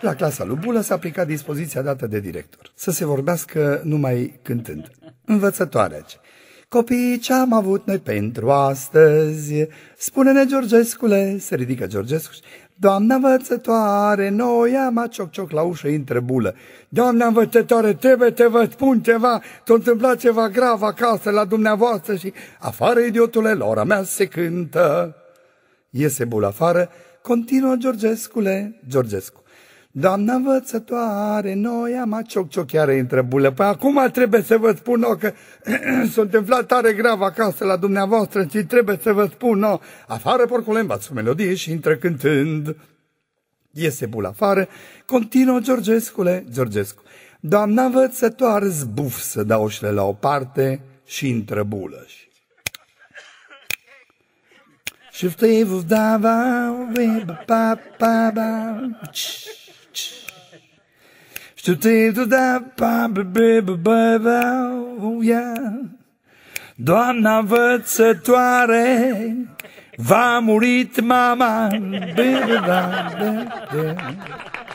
La clasa lui Bulă s-a aplicat dispoziția dată de director. Să se vorbească numai cântând. Învățătoarea ce. Copiii, ce am avut noi pentru astăzi? Spune-ne, Georgescule, se ridică Georgescu și... Doamna învățătoare, noi am cioc-cioc la ușă, intră bulă. Doamna învățătoare, trebuie te vă spun ceva, s-a întâmplat ceva grav acasă la dumneavoastră și afară, idiotule, lora mea se cântă. Iese bulă afară, continuă Georgescule, Georgescu. Doamna învățătoare, noi am acioc chiar intră bulă. Păi acum trebuie să vă spun o, că sunt întâmplat tare grav acasă la dumneavoastră și trebuie să vă spun o. Afară porcule învață melodie și intră cântând. Iese bul afară, continuă Georgescule, Georgescu. Doamna învățătoare zbuf să dau șle la o parte și intră bulă. Șuftă e vuf da va, ba, ba, ba, ba. Je te da, pa, bebe, bebe, uia. Oh, Doamna învățătoare, va murit mama. Bebe, da, bebe.